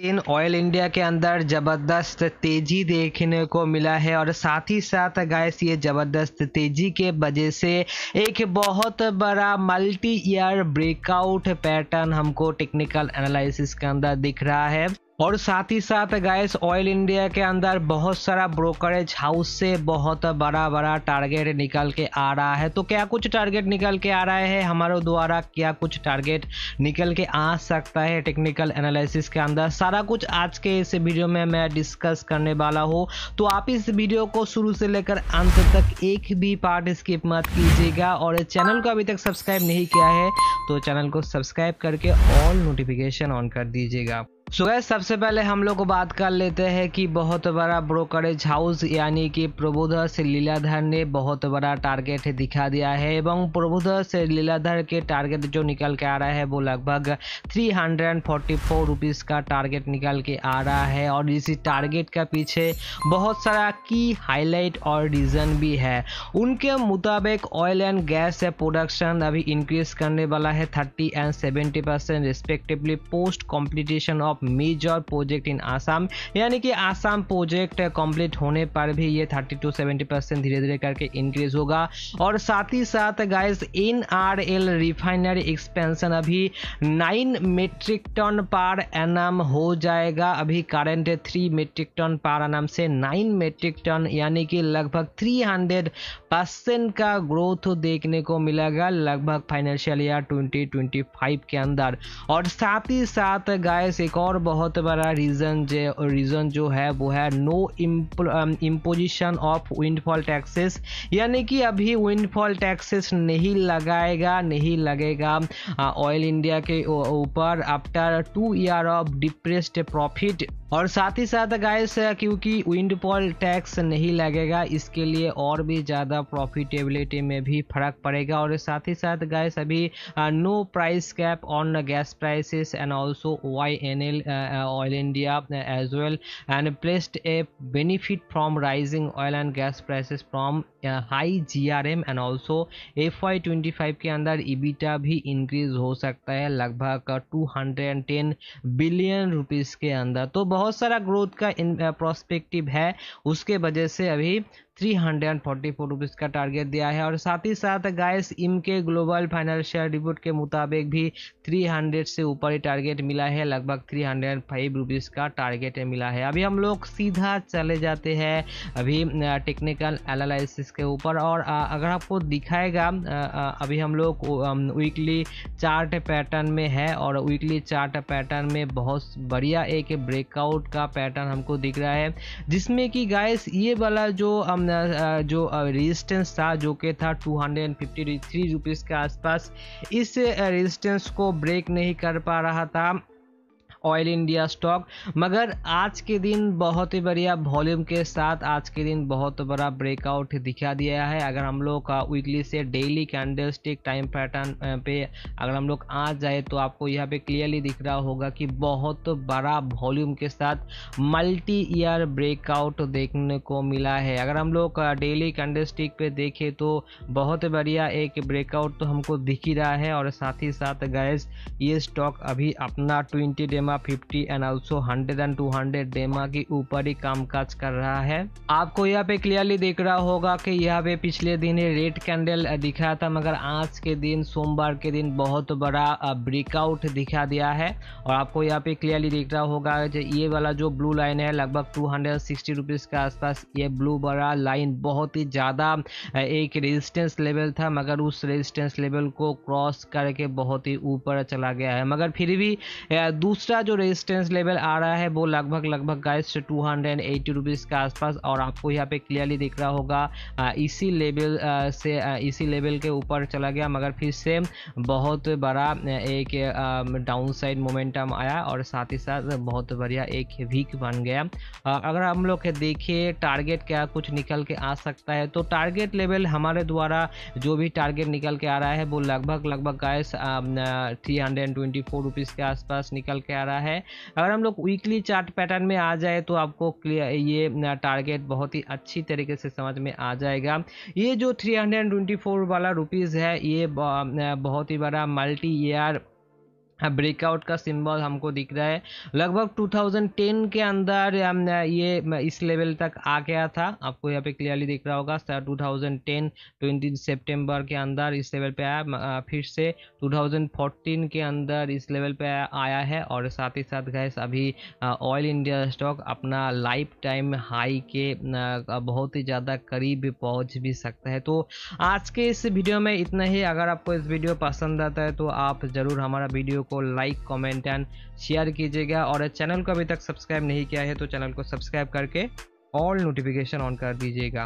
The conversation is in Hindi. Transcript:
दिन ऑयल इंडिया के अंदर ज़बरदस्त तेज़ी देखने को मिला है और साथ ही साथ गैस ये ज़बरदस्त तेज़ी के वजह से एक बहुत बड़ा मल्टी ईयर ब्रेकआउट पैटर्न हमको टेक्निकल एनालिसिस के अंदर दिख रहा है और साथ ही साथ गैस ऑयल इंडिया के अंदर बहुत सारा ब्रोकरेज हाउस से बहुत बड़ा बड़ा टारगेट निकल के आ रहा है तो क्या कुछ टारगेट निकल के आ रहा है हमारे द्वारा क्या कुछ टारगेट निकल के आ सकता है टेक्निकल एनालिसिस के अंदर सारा कुछ आज के इस वीडियो में मैं डिस्कस करने वाला हूँ तो आप इस वीडियो को शुरू से लेकर अंत तक एक भी पार्ट स्किप मत कीजिएगा और चैनल को अभी तक सब्सक्राइब नहीं किया है तो चैनल को सब्सक्राइब करके ऑल नोटिफिकेशन ऑन कर दीजिएगा सो so guys, सबसे पहले हम लोग बात कर लेते हैं कि बहुत बड़ा ब्रोकरेज हाउस यानी कि प्रबुधस लीलाधर ने बहुत बड़ा टारगेट दिखा दिया है एवं प्रबोधस लीलाधर के टारगेट जो निकल के आ रहा है वो लगभग three hundred forty four rupees का टारगेट निकल के आ रहा है और इसी टारगेट का पीछे बहुत सारा की हाईलाइट और रीज़न भी है उनके मुताबिक ऑयल एंड गैस प्रोडक्शन अभी इंक्रीज करने वाला है thirty and seventy percent respectively post competition of of major project in Assam यानी कि आसाम प्रोजेक्ट कंप्लीट होने पर भी ये 30 टू 70 परसेंट धीरे धीरे करके इंक्रीज होगा और साथ ही साथ guys N R L refinery expansion अभी 9 मेट्रिक टन पर एनम हो जाएगा अभी current 3 metric ton per annum से 9 मेट्रिक टन यानी कि लगभग 300 परसेंट का ग्रोथ देखने को मिलेगा लगभग फाइनेंशियल ईयर 2025 के अंदर और साथ ही साथ गाइस एक और बहुत बड़ा रीज़न जो रीज़न जो है वो है no imposition of windfall taxes यानी कि अभी विंडफॉल टैक्सेस नहीं लगाएगा नहीं लगेगा ऑयल इंडिया के ऊपर after two year of depressed profit और साथ ही साथ गाइस क्योंकि विंडफॉल टैक्स नहीं लगेगा इसके लिए और भी ज़्यादा प्रॉफिटेबिलिटी में भी फर्क पड़ेगा और साथ ही साथ गाइस अभी no price cap on gas prices and also Y N L oil uh, oil india as well and placed a benefit from rising oil and gas prices from uh, high grm and also fy 25 के अंदर ebitda bhi increase ho sakta hai lagbhag 210 billion billion rupees के अंदर तो बहुत सारा ग्रोथ का इन प्रोस्पेक्टिव है उसके वजह से अभी three hundred forty four rupees का टारगेट दिया है और साथ ही साथ गाइस इम के ग्लोबल फाइनेंशियल रिपोर्ट के मुताबिक भी थ्री हंड्रेड से ऊपर ही टारगेट मिला है लगभग थ्री हंड्रेड फाइव रुपीज़ का टारगेट मिला है अभी हम लोग सीधा चले जाते हैं अभी टेक्निकल एनालिसिस के ऊपर और अगर आपको दिखाएगा अभी हम लोग वीकली चार्ट पैटर्न में है और वीकली चार्ट पैटर्न में बहुत बढ़िया एक ब्रेकआउट का पैटर्न हमको दिख रहा है जिसमें कि गाइस ये वाला जो हम Uh, जो रेजिस्टेंस uh, था जो कि था two hundred and fifty three rupees के आसपास इस रेजिस्टेंस uh, को ब्रेक नहीं कर पा रहा था ऑयल इंडिया स्टॉक मगर आज के दिन बहुत ही बढ़िया वॉल्यूम के साथ आज के दिन बहुत बड़ा ब्रेकआउट दिखा दिया है अगर हम लोग का वीकली से daily candle stick time pattern पे अगर हम लोग आ जाए तो आपको यहाँ पे क्लियरली दिख रहा होगा कि बहुत बड़ा वॉल्यूम के साथ मल्टी ईयर ब्रेकआउट देखने को मिला है अगर हम लोग डेली कैंडल स्टिक पे देखें तो बहुत बढ़िया एक ब्रेकआउट तो हमको दिख ही रहा है और साथ ही साथ गैस ये स्टॉक अभी अपना ट्वेंटी डेमा डेमा 50 एंड ऑल्सो 100 एंड 200 डेमा के ऊपर ही काम काज कर रहा है आपको यहाँ पे क्लियरली देख रहा होगा कि यहाँ पे पिछले दिन रेड कैंडल दिखाया था मगर आज के दिन सोमवार के दिन बहुत बड़ा ब्रेकआउट दिखा दिया है और आपको यहाँ पे क्लियरली देख रहा होगा ये वाला जो ब्लू लाइन है लगभग टू हंड्रेड के आसपास ये ब्लू बड़ा लाइन बहुत ही ज़्यादा एक रेजिस्टेंस लेवल था मगर उस रेजिस्टेंस लेवल को क्रॉस करके बहुत ही ऊपर चला गया है मगर फिर भी दूसरा जो रेजिस्टेंस लेवल आ रहा है वो लगभग लगभग गाइस टू हंड्रेड के आसपास और आपको यहाँ पे क्लियरली दिख रहा होगा इसी लेवल से इसी लेवल के ऊपर चला गया मगर फिर से बहुत बड़ा एक डाउन साइड मोमेंटम आया और साथ ही साथ बहुत बढ़िया एक वीक बन गया अगर हम लोग देखिए टारगेट क्या कुछ निकल के आ सकता है तो टारगेट लेवल हमारे द्वारा जो भी टारगेट निकल के आ रहा है वो लगभग लगभग गाइस थ्री हंड्रेड के आसपास निकल के आ रहा है अगर हम लोग वीकली चार्ट पैटर्न में आ जाए तो आपको क्लियर ये टारगेट बहुत ही अच्छी तरीके से समझ में आ जाएगा ये जो 324 वाला रुपीज़ है ये बहुत ही बड़ा मल्टी ईयर ब्रेकआउट हाँ, का सिंबल हमको दिख रहा है लगभग 2010 के अंदर ये इस लेवल तक आ गया था आपको यहाँ पे क्लियरली दिख रहा होगा सर 2010 थाउजेंड सितंबर के अंदर इस लेवल पे आया फिर से 2014 के अंदर इस लेवल पे आया है और साथ ही साथ गैस अभी ऑयल इंडिया स्टॉक अपना लाइफ टाइम हाई के बहुत ही ज़्यादा करीब पहुँच भी सकता है तो आज के इस वीडियो में इतना ही अगर आपको इस वीडियो पसंद आता है तो आप ज़रूर हमारा वीडियो को लाइक कमेंट एंड शेयर कीजिएगा और चैनल को अभी तक सब्सक्राइब नहीं किया है तो चैनल को सब्सक्राइब करके ऑल नोटिफिकेशन ऑन कर दीजिएगा